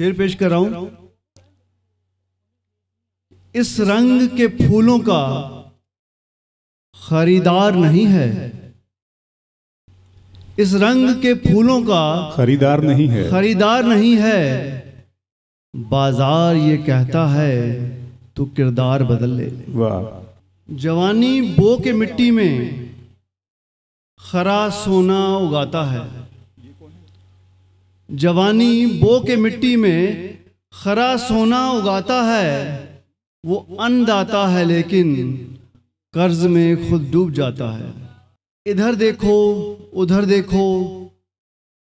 शेर पेश कर रहा हूं इस रंग के फूलों का खरीदार नहीं है इस रंग के फूलों का खरीदार नहीं है खरीदार नहीं है बाजार ये कहता है तू किरदार बदल ले वाह जवानी बो के मिट्टी में खरा सोना उगाता है जवानी बो के मिट्टी में खरा सोना उगाता है वो अनदाता है लेकिन कर्ज में खुद डूब जाता है इधर देखो उधर देखो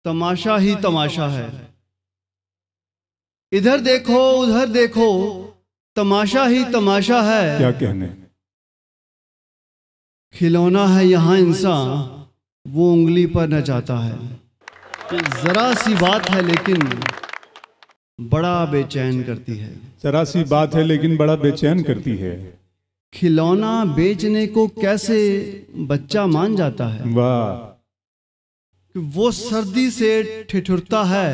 तमाशा ही तमाशा है इधर देखो उधर देखो तमाशा ही तमाशा है क्या कहने खिलौना है यहाँ इंसान वो उंगली पर न जाता है कि जरा सी बात है लेकिन बड़ा बेचैन करती है जरा सी बात है लेकिन बड़ा बेचैन करती है खिलौना बेचने को कैसे बच्चा मान जाता है वाह वो सर्दी से ठिठुरता है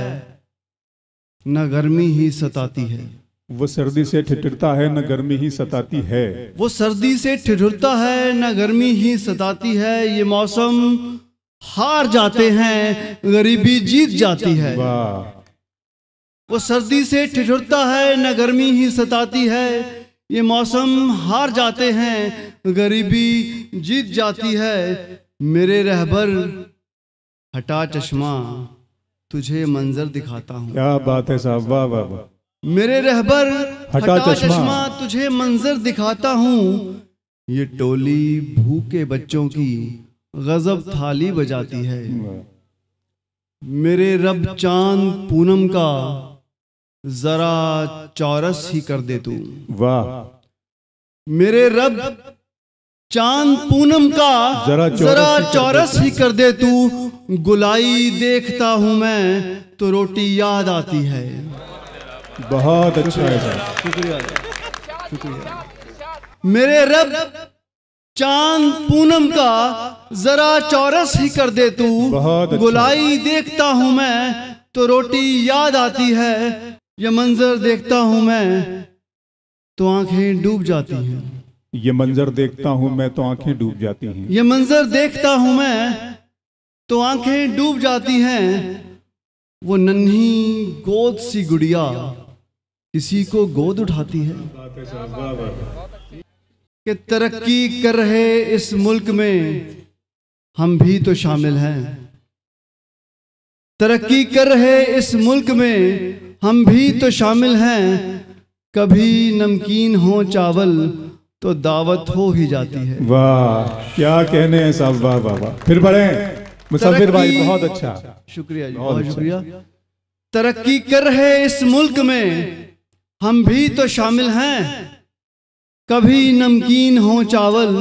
न गर्मी ही सताती है वो सर्दी से ठिठुरता है न गर्मी ही सताती है वो सर्दी से ठिठुरता है न गर्मी ही सताती है ये मौसम हार जाते हैं गरीबी जीत जाती है वो सर्दी से ठिठुरता है न गर्मी ही सताती है ये मौसम हार जाते हैं गरीबी जीत जाती है मेरे रहबर हटा चश्मा तुझे मंजर दिखाता हूँ क्या बात है साहब वाह वाह मेरे रहबर हटा चश्मा तुझे मंजर दिखाता हूँ ये टोली भूखे बच्चों की गजब थाली बजाती है मेरे रब चांद पूनम का जरा चौरस ही कर दे तू वाह मेरे रब चांद पूनम का जरा जरा चौरस ही कर दे तू गुलाई देखता हूं मैं तो रोटी याद आती है बहुत अच्छा है शुक्रिया शुक्रिया मेरे रब चांद पूनम का जरा चौरस ही कर दे तू अच्छा। गुलाई देखता हूँ मैं तो रोटी याद आती है ये मंजर देखता हूँ मैं तो आंखें डूब जाती हैं ये मंजर देखता हूँ मैं तो आंखें डूब जाती हैं ये मंजर देखता हूँ मैं तो आंखें डूब जाती हैं वो नन्ही गोद सी गुड़िया किसी को गोद उठाती है कि तरक्की कर रहे इस मुल्क में हम भी तो शामिल हैं तरक्की कर रहे इस मुल्क में हम भी तो शामिल हैं कभी नमकीन हो चावल तो दावत हो ही जाती है वाह क्या कहने हैं साहब वाह वाह वाह फिर बढ़े मुसाफिर भाई बहुत अच्छा शुक्रिया जी बहुत अच्छा। शुक्रिया तरक्की कर रहे इस मुल्क में हम भी तो शामिल हैं कभी नमकीन हो चावल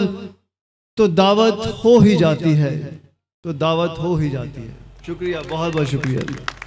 तो दावत हो ही जाती है तो दावत हो ही जाती है शुक्रिया बहुत बहुत शुक्रिया